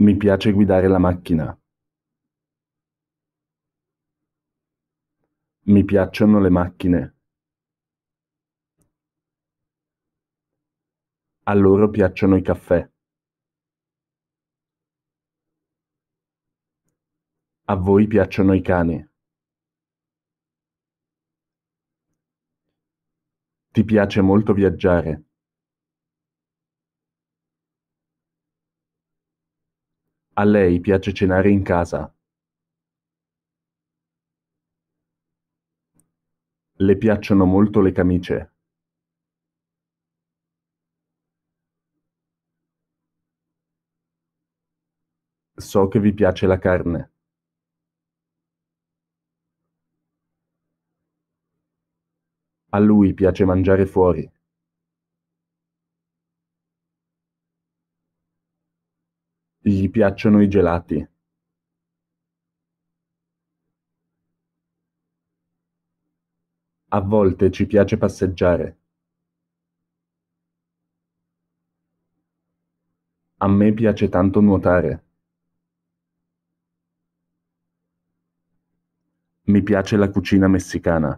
Mi piace guidare la macchina. Mi piacciono le macchine. A loro piacciono i caffè. A voi piacciono i cani. Ti piace molto viaggiare. A lei piace cenare in casa. Le piacciono molto le camicie. So che vi piace la carne. A lui piace mangiare fuori. gli piacciono i gelati. A volte ci piace passeggiare. A me piace tanto nuotare. Mi piace la cucina messicana.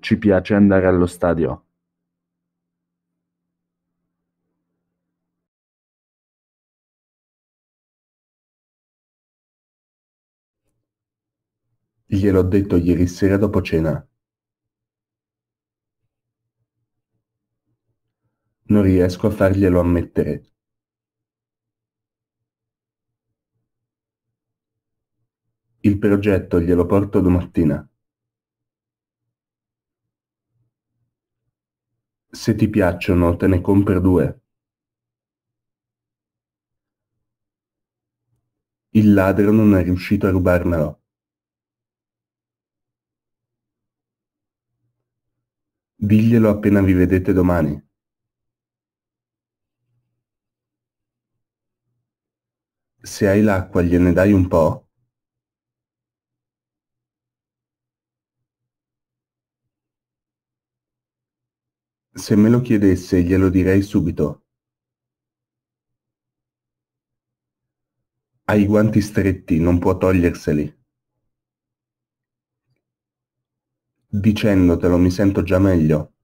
Ci piace andare allo stadio. Gliel'ho detto ieri sera dopo cena. Non riesco a farglielo ammettere. Il progetto glielo porto domattina. Se ti piacciono, te ne compro due. Il ladro non è riuscito a rubarmelo. Diglielo appena vi vedete domani. Se hai l'acqua gliene dai un po'? Se me lo chiedesse glielo direi subito. Hai i guanti stretti, non può toglierseli. Dicendotelo mi sento già meglio.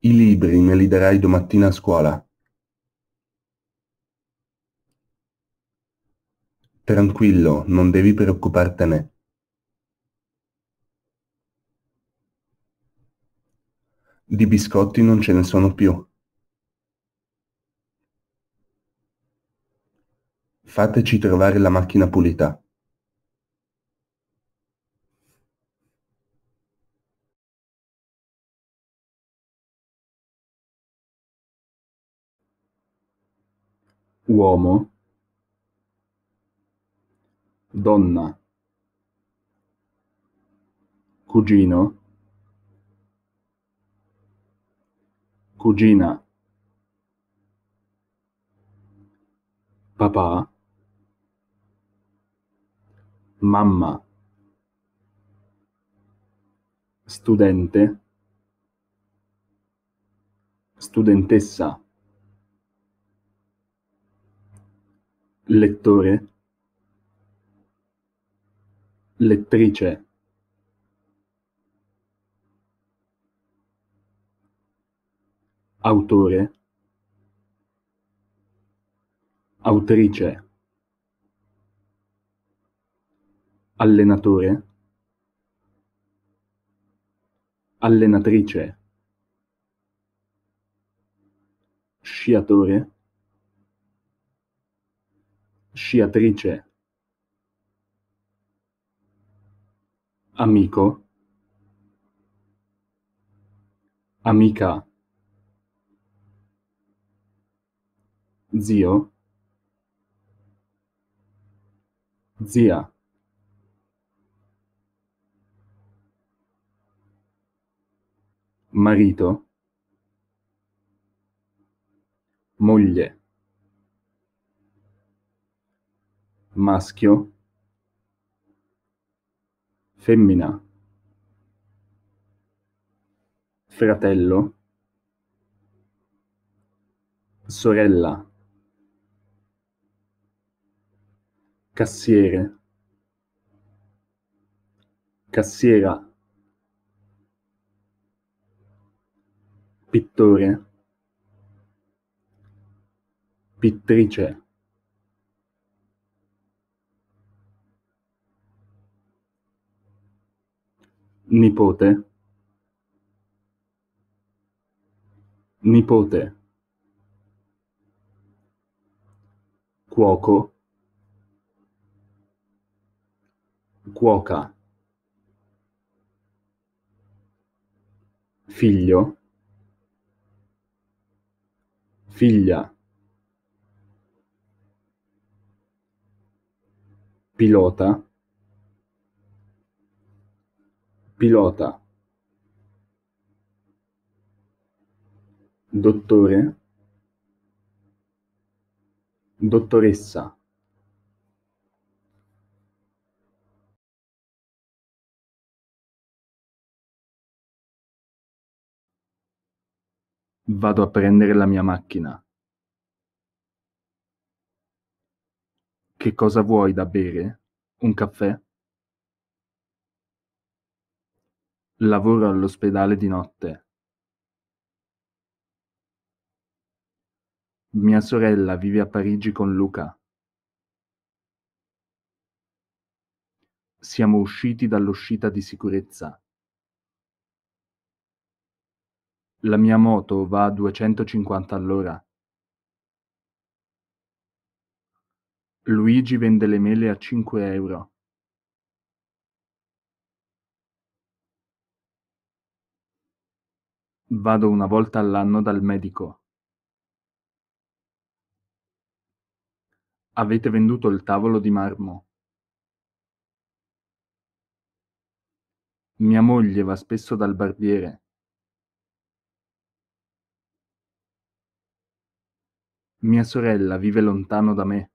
I libri me li darai domattina a scuola. Tranquillo, non devi preoccupartene. Di biscotti non ce ne sono più. Fateci trovare la macchina pulita. uomo, donna, cugino, cugina, papà, mamma studente studentessa lettore lettrice autore autrice allenatore allenatrice sciatore sciatrice amico amica zio zia marito moglie maschio femmina fratello sorella cassiere cassiera pittore pittrice nipote nipote cuoco cuoca figlio figlia pilota pilota dottore dottoressa Vado a prendere la mia macchina. Che cosa vuoi da bere? Un caffè? Lavoro all'ospedale di notte. Mia sorella vive a Parigi con Luca. Siamo usciti dall'uscita di sicurezza. La mia moto va a 250 all'ora. Luigi vende le mele a 5 euro. Vado una volta all'anno dal medico. Avete venduto il tavolo di marmo. Mia moglie va spesso dal barbiere. Mia sorella vive lontano da me.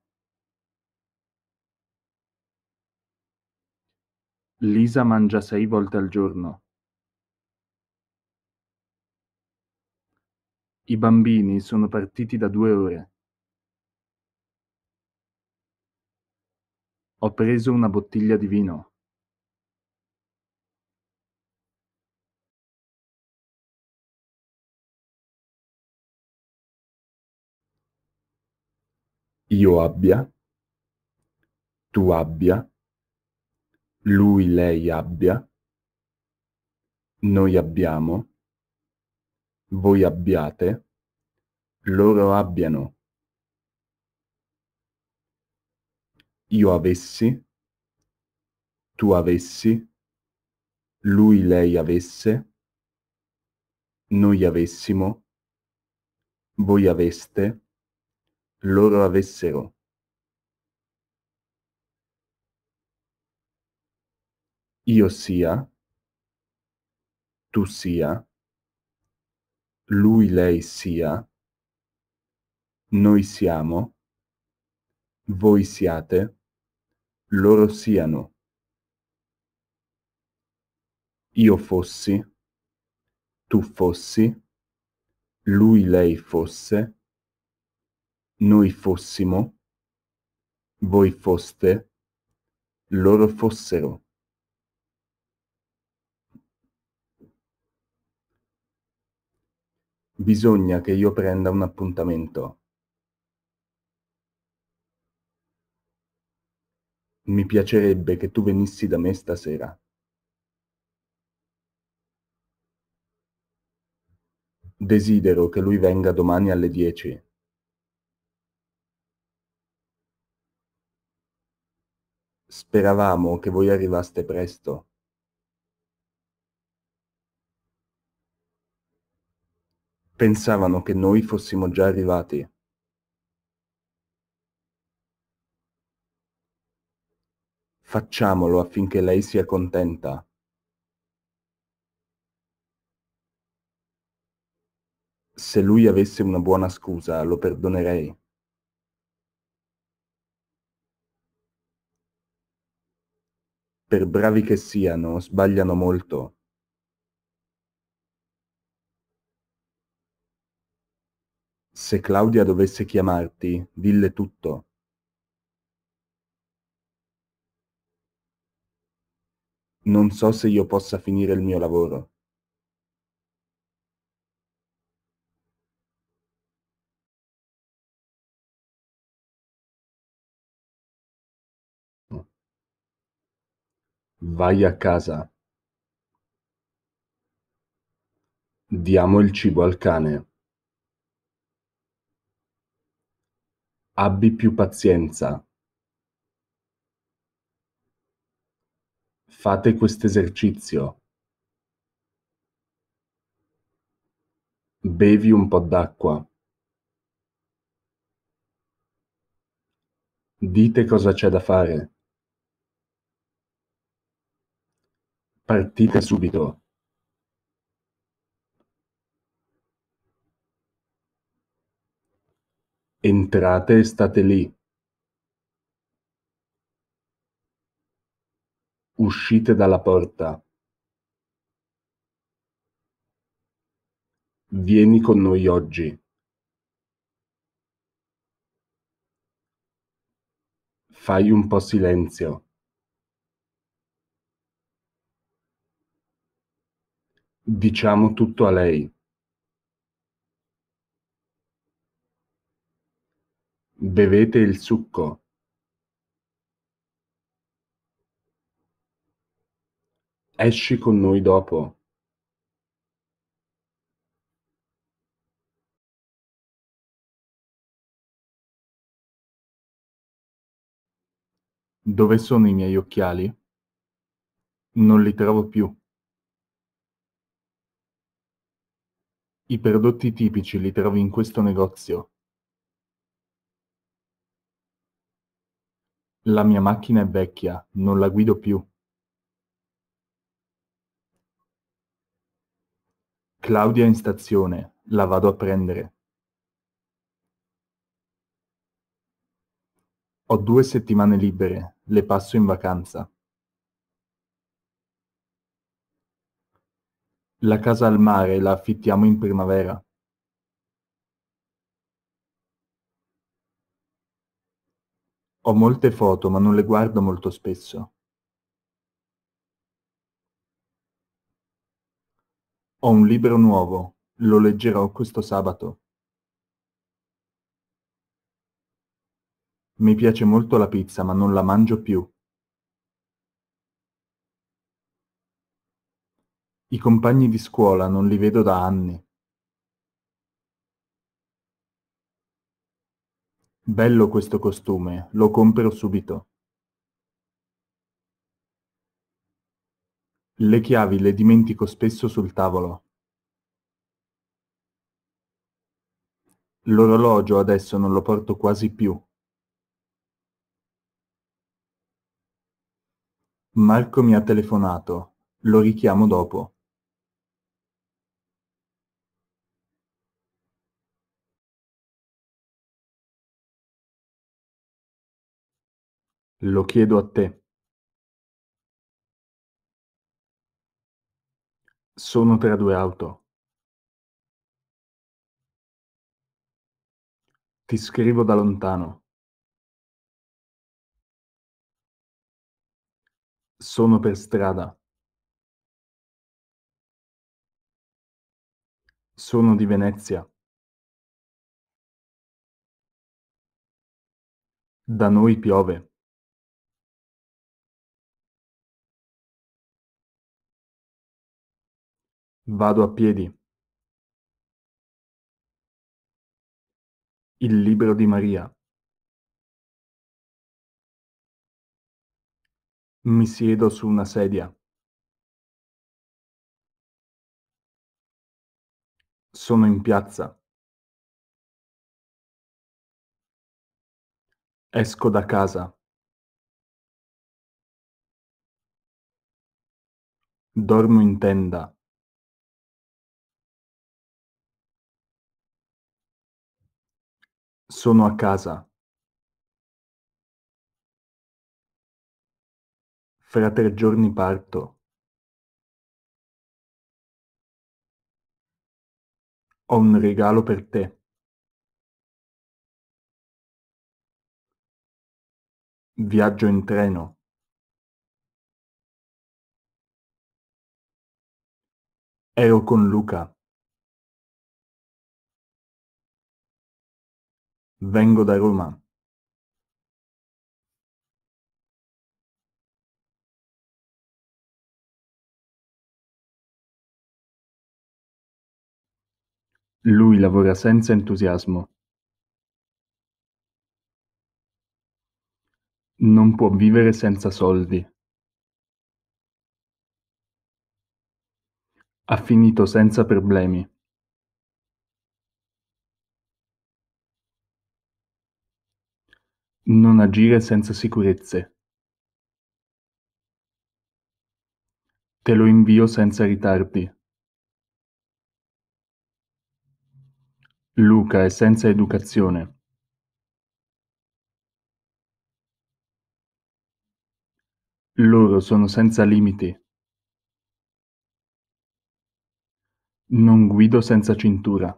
Lisa mangia sei volte al giorno. I bambini sono partiti da due ore. Ho preso una bottiglia di vino. Io abbia, tu abbia, lui lei abbia, noi abbiamo, voi abbiate, loro abbiano. Io avessi, tu avessi, lui lei avesse, noi avessimo, voi aveste, loro avessero io sia, tu sia, lui lei sia, noi siamo, voi siate, loro siano. Io fossi, tu fossi, lui lei fosse, noi fossimo, voi foste, loro fossero. Bisogna che io prenda un appuntamento. Mi piacerebbe che tu venissi da me stasera. Desidero che lui venga domani alle 10. Speravamo che voi arrivaste presto. Pensavano che noi fossimo già arrivati. Facciamolo affinché lei sia contenta. Se lui avesse una buona scusa, lo perdonerei. per bravi che siano, sbagliano molto. Se Claudia dovesse chiamarti, dille tutto. Non so se io possa finire il mio lavoro. Vai a casa. Diamo il cibo al cane. Abbi più pazienza. Fate quest'esercizio. Bevi un po' d'acqua. Dite cosa c'è da fare. Partite subito. Entrate e state lì. Uscite dalla porta. Vieni con noi oggi. Fai un po' silenzio. Diciamo tutto a lei. Bevete il succo. Esci con noi dopo. Dove sono i miei occhiali? Non li trovo più. I prodotti tipici li trovi in questo negozio. La mia macchina è vecchia, non la guido più. Claudia è in stazione, la vado a prendere. Ho due settimane libere, le passo in vacanza. La casa al mare la affittiamo in primavera. Ho molte foto, ma non le guardo molto spesso. Ho un libro nuovo, lo leggerò questo sabato. Mi piace molto la pizza, ma non la mangio più. I compagni di scuola non li vedo da anni. Bello questo costume, lo compro subito. Le chiavi le dimentico spesso sul tavolo. L'orologio adesso non lo porto quasi più. Marco mi ha telefonato, lo richiamo dopo. Lo chiedo a te. Sono tra due auto. Ti scrivo da lontano. Sono per strada. Sono di Venezia. Da noi piove. Vado a piedi. Il libro di Maria. Mi siedo su una sedia. Sono in piazza. Esco da casa. Dormo in tenda. Sono a casa. Fra tre giorni parto. Ho un regalo per te. Viaggio in treno. Ero con Luca. Vengo da Roma. Lui lavora senza entusiasmo. Non può vivere senza soldi. Ha finito senza problemi. Non agire senza sicurezze. Te lo invio senza ritardi. Luca è senza educazione. Loro sono senza limiti. Non guido senza cintura.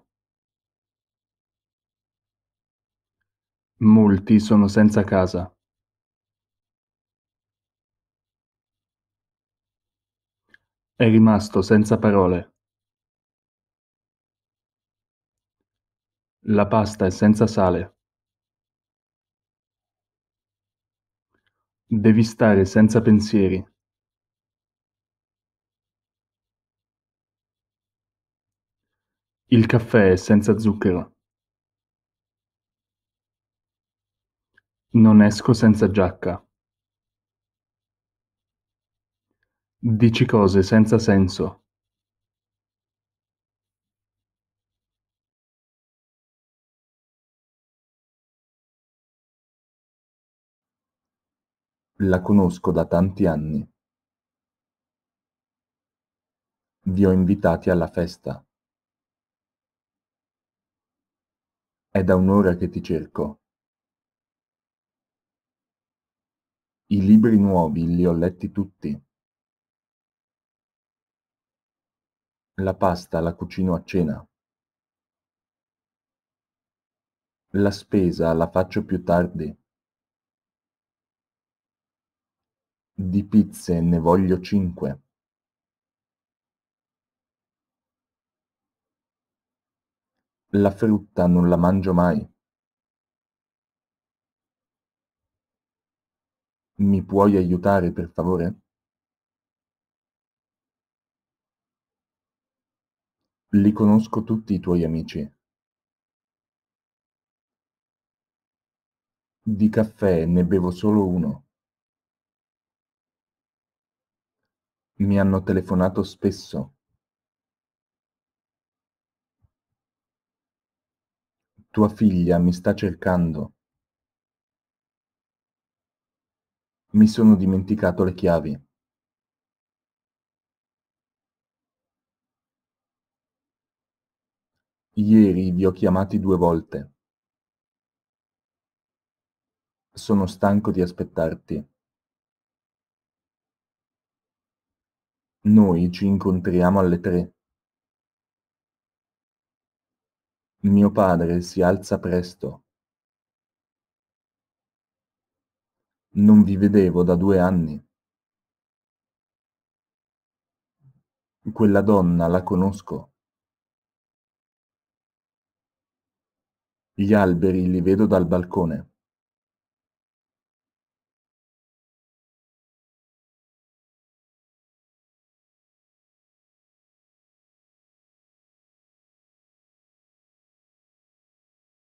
Molti sono senza casa. È rimasto senza parole. La pasta è senza sale. Devi stare senza pensieri. Il caffè è senza zucchero. Non esco senza giacca. Dici cose senza senso. La conosco da tanti anni. Vi ho invitati alla festa. È da un'ora che ti cerco. I libri nuovi li ho letti tutti. La pasta la cucino a cena. La spesa la faccio più tardi. Di pizze ne voglio cinque. La frutta non la mangio mai. Mi puoi aiutare per favore? Li conosco tutti i tuoi amici. Di caffè ne bevo solo uno. Mi hanno telefonato spesso. Tua figlia mi sta cercando. Mi sono dimenticato le chiavi. Ieri vi ho chiamati due volte. Sono stanco di aspettarti. Noi ci incontriamo alle tre. Mio padre si alza presto. Non vi vedevo da due anni. Quella donna la conosco. Gli alberi li vedo dal balcone.